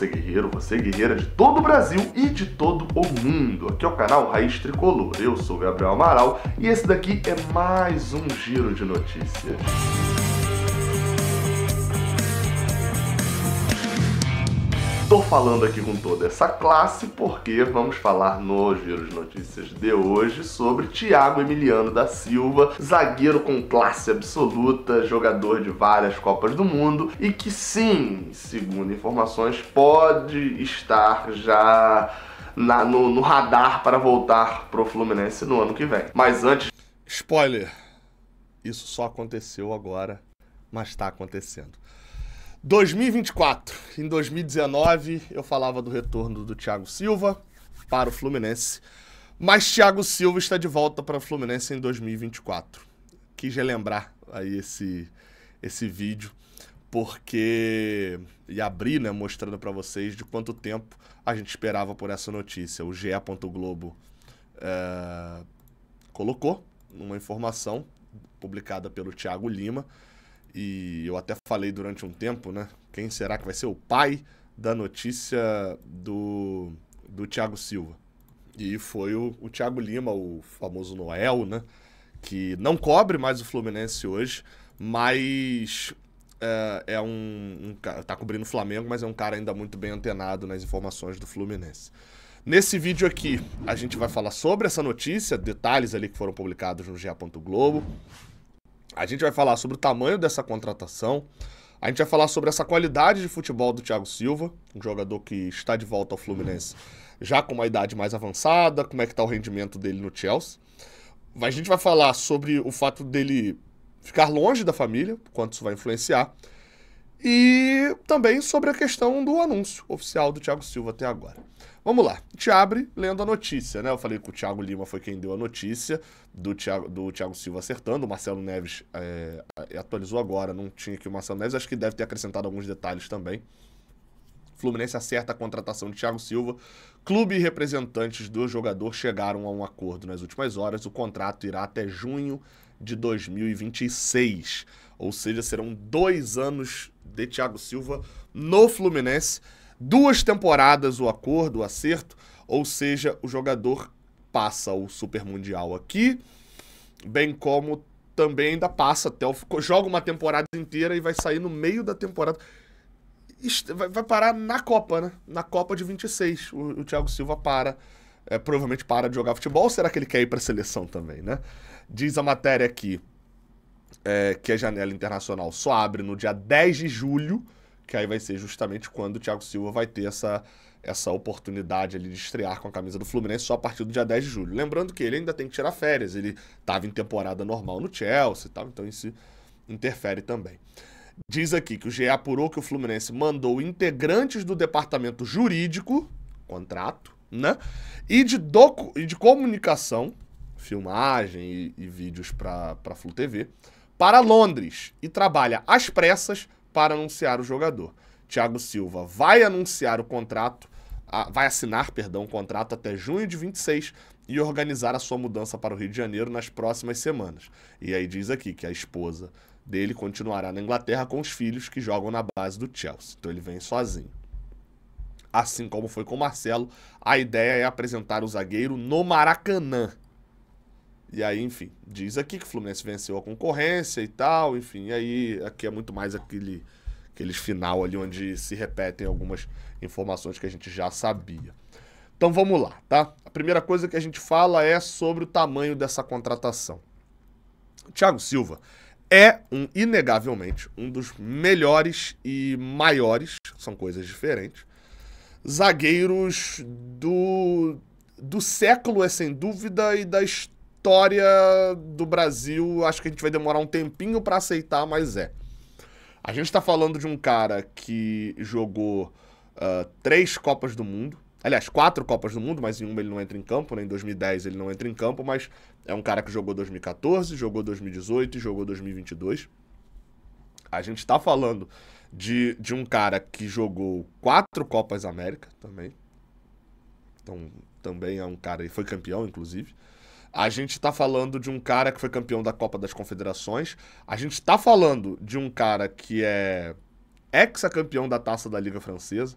você guerreiro, você guerreira de todo o Brasil e de todo o mundo. Aqui é o canal Raiz Tricolor, eu sou Gabriel Amaral e esse daqui é mais um giro de notícias. Estou falando aqui com toda essa classe porque vamos falar no Giro de Notícias de hoje sobre Thiago Emiliano da Silva, zagueiro com classe absoluta, jogador de várias Copas do Mundo e que sim, segundo informações, pode estar já na, no, no radar para voltar pro Fluminense no ano que vem. Mas antes. Spoiler! Isso só aconteceu agora, mas está acontecendo. 2024. Em 2019, eu falava do retorno do Thiago Silva para o Fluminense. Mas Thiago Silva está de volta para o Fluminense em 2024. Quis relembrar aí esse, esse vídeo, porque. e abrir, né? Mostrando para vocês de quanto tempo a gente esperava por essa notícia. O GE. Globo é, colocou uma informação publicada pelo Thiago Lima e eu até falei durante um tempo, né? Quem será que vai ser o pai da notícia do, do Thiago Silva? E foi o, o Thiago Lima, o famoso Noel, né? Que não cobre mais o Fluminense hoje, mas é, é um, um. Tá cobrindo o Flamengo, mas é um cara ainda muito bem antenado nas informações do Fluminense. Nesse vídeo aqui, a gente vai falar sobre essa notícia, detalhes ali que foram publicados no GE. Globo. A gente vai falar sobre o tamanho dessa contratação. A gente vai falar sobre essa qualidade de futebol do Thiago Silva, um jogador que está de volta ao Fluminense já com uma idade mais avançada, como é que está o rendimento dele no Chelsea. A gente vai falar sobre o fato dele ficar longe da família, quanto isso vai influenciar. E também sobre a questão do anúncio oficial do Thiago Silva até agora. Vamos lá, te abre lendo a notícia, né? Eu falei que o Thiago Lima foi quem deu a notícia do Thiago, do Thiago Silva acertando, o Marcelo Neves é, atualizou agora, não tinha aqui o Marcelo Neves, acho que deve ter acrescentado alguns detalhes também. Fluminense acerta a contratação de Thiago Silva. Clube e representantes do jogador chegaram a um acordo nas últimas horas. O contrato irá até junho de 2026. Ou seja, serão dois anos de Thiago Silva no Fluminense. Duas temporadas o acordo, o acerto. Ou seja, o jogador passa o Super Mundial aqui, bem como também ainda passa até o. joga uma temporada inteira e vai sair no meio da temporada. Vai parar na Copa, né? Na Copa de 26. O, o Thiago Silva para. É, provavelmente para de jogar futebol. Ou será que ele quer ir para a seleção também, né? Diz a matéria aqui é, que a janela internacional só abre no dia 10 de julho, que aí vai ser justamente quando o Thiago Silva vai ter essa, essa oportunidade ali de estrear com a camisa do Fluminense só a partir do dia 10 de julho. Lembrando que ele ainda tem que tirar férias, ele estava em temporada normal no Chelsea e tal, então isso interfere também. Diz aqui que o GE apurou que o Fluminense mandou integrantes do departamento jurídico, contrato, né? E de, docu e de comunicação, filmagem e, e vídeos para a Flu TV para Londres e trabalha às pressas para anunciar o jogador. Thiago Silva vai anunciar o contrato, vai assinar, perdão, o contrato até junho de 26 e organizar a sua mudança para o Rio de Janeiro nas próximas semanas. E aí diz aqui que a esposa dele continuará na Inglaterra com os filhos que jogam na base do Chelsea. Então ele vem sozinho. Assim como foi com o Marcelo, a ideia é apresentar o zagueiro no Maracanã. E aí, enfim, diz aqui que o Fluminense venceu a concorrência e tal, enfim. E aí, aqui é muito mais aquele, aquele final ali onde se repetem algumas informações que a gente já sabia. Então vamos lá, tá? A primeira coisa que a gente fala é sobre o tamanho dessa contratação. Thiago Silva é um, inegavelmente, um dos melhores e maiores, são coisas diferentes, zagueiros do, do século, é sem dúvida, e da história vitória do Brasil, acho que a gente vai demorar um tempinho para aceitar, mas é. A gente tá falando de um cara que jogou uh, três Copas do Mundo. Aliás, quatro Copas do Mundo, mas em uma ele não entra em campo, né? Em 2010 ele não entra em campo, mas é um cara que jogou 2014, jogou 2018 e jogou 2022. A gente tá falando de, de um cara que jogou quatro Copas América também. Então, também é um cara e foi campeão, inclusive. A gente está falando de um cara que foi campeão da Copa das Confederações. A gente está falando de um cara que é ex-campeão da Taça da Liga Francesa.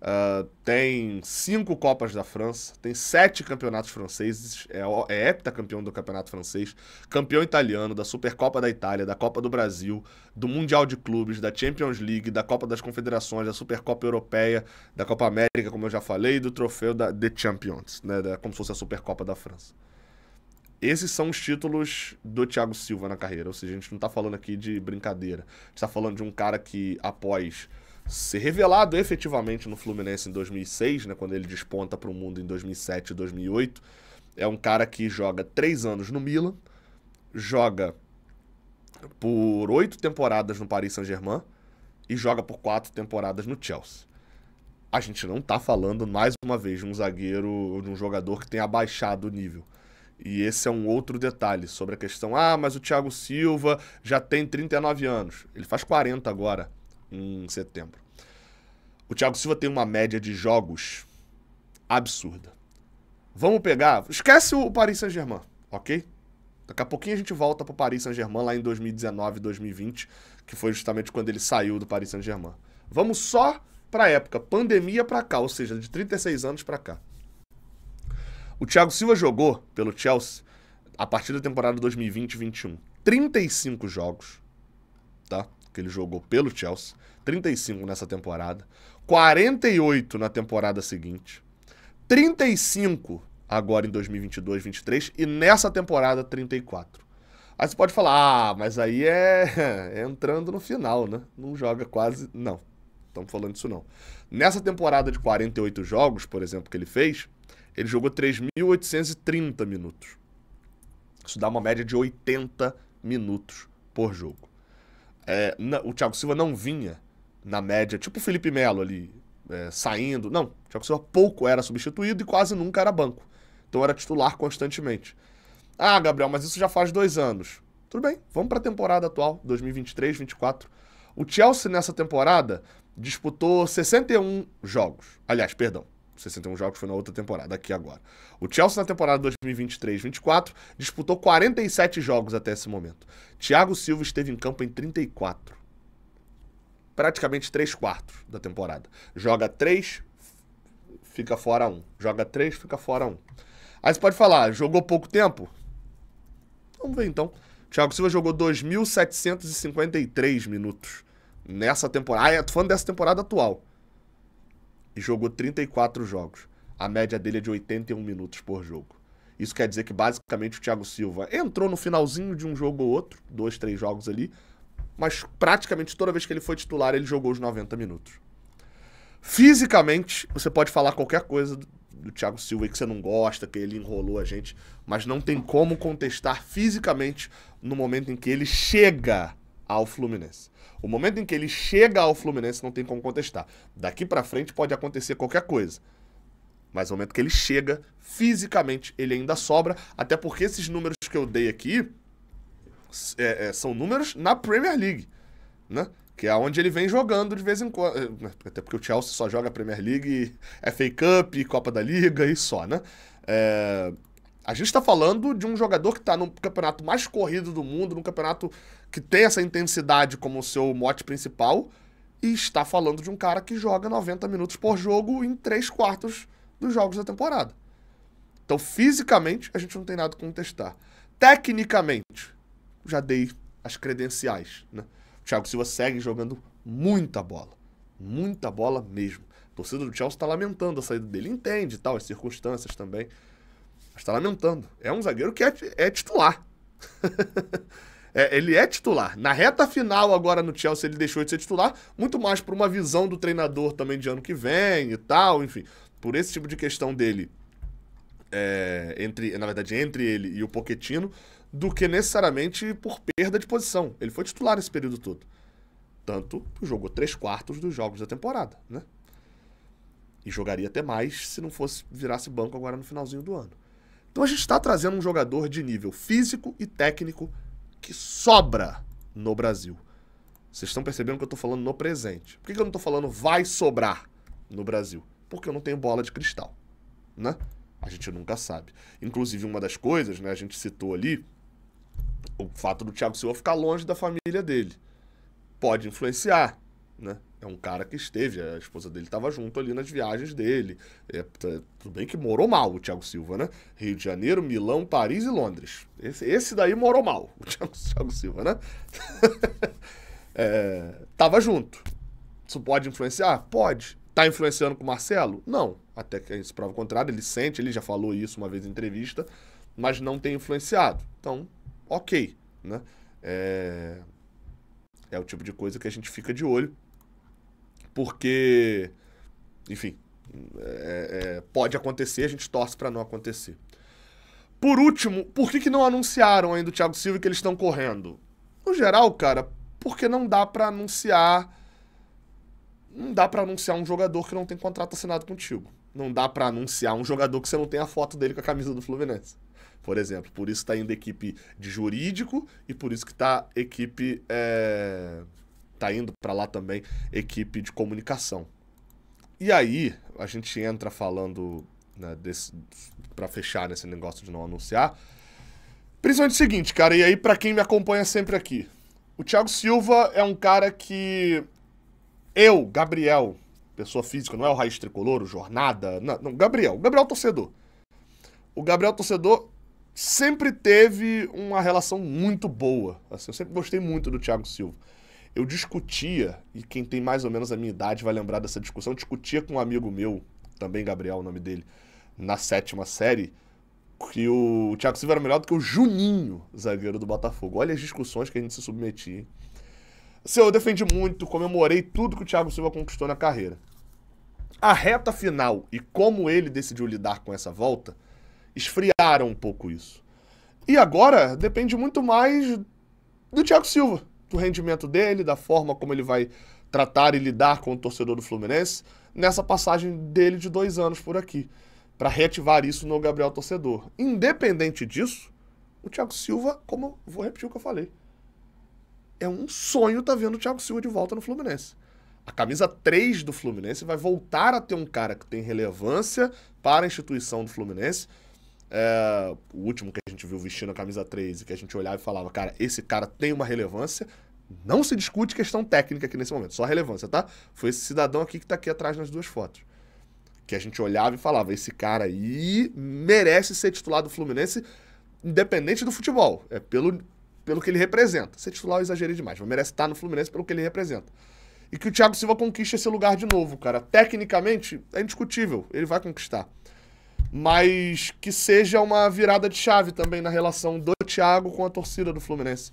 Uh, tem cinco Copas da França, tem sete campeonatos franceses, é, é heptacampeão do campeonato francês, campeão italiano, da Supercopa da Itália, da Copa do Brasil, do Mundial de Clubes, da Champions League, da Copa das Confederações, da Supercopa Europeia, da Copa América, como eu já falei, e do troféu da The Champions, né, da, como se fosse a Supercopa da França. Esses são os títulos do Thiago Silva na carreira. Ou seja, a gente não está falando aqui de brincadeira. A gente tá falando de um cara que, após ser revelado efetivamente no Fluminense em 2006, né, quando ele desponta para o mundo em 2007 e 2008, é um cara que joga três anos no Milan, joga por oito temporadas no Paris Saint-Germain e joga por quatro temporadas no Chelsea. A gente não está falando, mais uma vez, de um zagueiro, de um jogador que tenha abaixado o nível. E esse é um outro detalhe sobre a questão: ah, mas o Thiago Silva já tem 39 anos. Ele faz 40 agora, em setembro. O Thiago Silva tem uma média de jogos absurda. Vamos pegar. Esquece o Paris Saint-Germain, ok? Daqui a pouquinho a gente volta pro Paris Saint-Germain lá em 2019, 2020, que foi justamente quando ele saiu do Paris Saint-Germain. Vamos só pra época, pandemia pra cá, ou seja, de 36 anos pra cá. O Thiago Silva jogou pelo Chelsea a partir da temporada 2020-21 35 jogos, tá? Que ele jogou pelo Chelsea, 35 nessa temporada, 48 na temporada seguinte, 35 agora em 2022, 23 e nessa temporada 34. Aí você pode falar, ah, mas aí é, é entrando no final, né? Não joga quase, não. Estamos falando disso não. Nessa temporada de 48 jogos, por exemplo, que ele fez, ele jogou 3.830 minutos. Isso dá uma média de 80 minutos por jogo. É, na, o Thiago Silva não vinha na média, tipo o Felipe Melo ali, é, saindo. Não, o Thiago Silva pouco era substituído e quase nunca era banco. Então era titular constantemente. Ah, Gabriel, mas isso já faz dois anos. Tudo bem, vamos para a temporada atual, 2023, 2024. O Chelsea nessa temporada disputou 61 jogos. Aliás, perdão, 61 jogos foi na outra temporada, aqui agora. O Chelsea na temporada 2023-24 disputou 47 jogos até esse momento. Thiago Silva esteve em campo em 34. Praticamente 3 quartos da temporada. Joga 3, fica fora 1. Joga 3, fica fora 1. Aí você pode falar, jogou pouco tempo? Vamos ver então. Thiago Silva jogou 2.753 minutos nessa temporada. Ah, é, tô falando dessa temporada atual e jogou 34 jogos. A média dele é de 81 minutos por jogo. Isso quer dizer que basicamente o Thiago Silva entrou no finalzinho de um jogo ou outro, dois, três jogos ali, mas praticamente toda vez que ele foi titular, ele jogou os 90 minutos. Fisicamente, você pode falar qualquer coisa do Thiago Silva que você não gosta, que ele enrolou a gente, mas não tem como contestar fisicamente no momento em que ele chega ao Fluminense. O momento em que ele chega ao Fluminense não tem como contestar. Daqui para frente pode acontecer qualquer coisa. Mas no momento que ele chega, fisicamente ele ainda sobra, até porque esses números que eu dei aqui é, é, são números na Premier League, né? Que é onde ele vem jogando de vez em quando. Eh, né, até porque o Chelsea só joga Premier League, FA Cup, Copa da Liga e só, né? É, a gente está falando de um jogador que está no campeonato mais corrido do mundo, num campeonato que tem essa intensidade como seu mote principal, e está falando de um cara que joga 90 minutos por jogo em 3 quartos dos jogos da temporada. Então, fisicamente, a gente não tem nada como testar. Tecnicamente, já dei as credenciais. Né? O Thiago Silva segue jogando muita bola. Muita bola mesmo. A torcida do Chelsea está lamentando a saída dele. Entende tal, as circunstâncias também. Mas está lamentando. É um zagueiro que é, é titular. é, ele é titular. Na reta final, agora no Chelsea, ele deixou de ser titular, muito mais por uma visão do treinador também de ano que vem e tal, enfim. Por esse tipo de questão dele, é, entre, na verdade, entre ele e o Poquetino, do que necessariamente por perda de posição. Ele foi titular esse período todo. Tanto que jogou três quartos dos jogos da temporada, né? E jogaria até mais se não fosse virasse banco agora no finalzinho do ano. Então a gente está trazendo um jogador de nível físico e técnico que sobra no Brasil. Vocês estão percebendo que eu estou falando no presente. Por que, que eu não estou falando vai sobrar no Brasil? Porque eu não tenho bola de cristal, né? A gente nunca sabe. Inclusive, uma das coisas, né, a gente citou ali, o fato do Thiago Silva ficar longe da família dele. Pode influenciar, né? É um cara que esteve, a esposa dele estava junto ali nas viagens dele. É, tudo bem que morou mal o Thiago Silva, né? Rio de Janeiro, Milão, Paris e Londres. Esse, esse daí morou mal, o Thiago, Thiago Silva, né? é, tava junto. Isso pode influenciar? Pode. Tá influenciando com o Marcelo? Não. Até que a gente prova o contrário, ele sente, ele já falou isso uma vez em entrevista, mas não tem influenciado. Então, ok, né? É, é o tipo de coisa que a gente fica de olho porque, enfim, é, é, pode acontecer, a gente torce para não acontecer. Por último, por que, que não anunciaram ainda o Thiago Silva que eles estão correndo? No geral, cara, porque não dá para anunciar. Não dá para anunciar um jogador que não tem contrato assinado contigo. Não dá para anunciar um jogador que você não tem a foto dele com a camisa do Fluminense. Por exemplo, por isso tá indo equipe de jurídico e por isso que tá equipe. É tá indo para lá também equipe de comunicação. E aí, a gente entra falando né, desse para fechar nesse negócio de não anunciar. Principalmente o seguinte, cara, e aí para quem me acompanha sempre aqui. O Thiago Silva é um cara que eu, Gabriel, pessoa física, não é o Raiz Tricolor, o Jornada, não, não Gabriel, Gabriel torcedor. O Gabriel torcedor sempre teve uma relação muito boa, assim, eu sempre gostei muito do Thiago Silva. Eu discutia, e quem tem mais ou menos a minha idade vai lembrar dessa discussão, discutia com um amigo meu, também Gabriel, o nome dele, na sétima série, que o Thiago Silva era melhor do que o Juninho, zagueiro do Botafogo. Olha as discussões que a gente se submetia. Assim, eu defendi muito, comemorei tudo que o Thiago Silva conquistou na carreira. A reta final e como ele decidiu lidar com essa volta esfriaram um pouco isso. E agora depende muito mais do Thiago Silva do rendimento dele, da forma como ele vai tratar e lidar com o torcedor do Fluminense nessa passagem dele de dois anos por aqui, para reativar isso no Gabriel Torcedor. Independente disso, o Thiago Silva, como vou repetir o que eu falei, é um sonho tá vendo o Thiago Silva de volta no Fluminense. A camisa 3 do Fluminense vai voltar a ter um cara que tem relevância para a instituição do Fluminense. É, o último que a gente viu vestindo a camisa 3 e que a gente olhava e falava, cara, esse cara tem uma relevância, não se discute questão técnica aqui nesse momento, só relevância, tá? Foi esse cidadão aqui que tá aqui atrás nas duas fotos. Que a gente olhava e falava: esse cara aí merece ser titular do Fluminense, independente do futebol. É pelo, pelo que ele representa. Ser titular eu exagerei demais, mas merece estar no Fluminense pelo que ele representa. E que o Thiago Silva conquiste esse lugar de novo, cara. Tecnicamente, é indiscutível, ele vai conquistar. Mas que seja uma virada de chave também na relação do Thiago com a torcida do Fluminense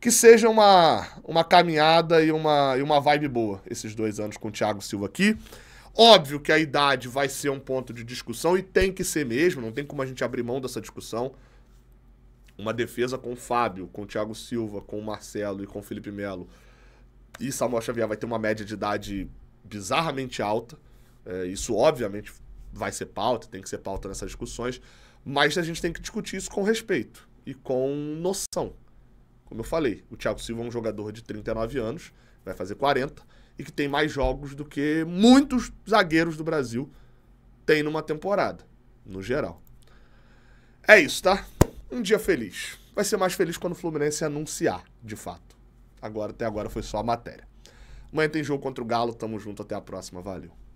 que seja uma, uma caminhada e uma, e uma vibe boa, esses dois anos com o Thiago Silva aqui. Óbvio que a idade vai ser um ponto de discussão e tem que ser mesmo, não tem como a gente abrir mão dessa discussão. Uma defesa com o Fábio, com o Thiago Silva, com o Marcelo e com o Felipe Melo e Samuel Xavier vai ter uma média de idade bizarramente alta. É, isso, obviamente, vai ser pauta, tem que ser pauta nessas discussões, mas a gente tem que discutir isso com respeito e com noção. Como eu falei, o Thiago Silva é um jogador de 39 anos, vai fazer 40, e que tem mais jogos do que muitos zagueiros do Brasil têm numa temporada, no geral. É isso, tá? Um dia feliz. Vai ser mais feliz quando o Fluminense anunciar, de fato. Agora, até agora foi só a matéria. Amanhã tem jogo contra o Galo, tamo junto, até a próxima, valeu.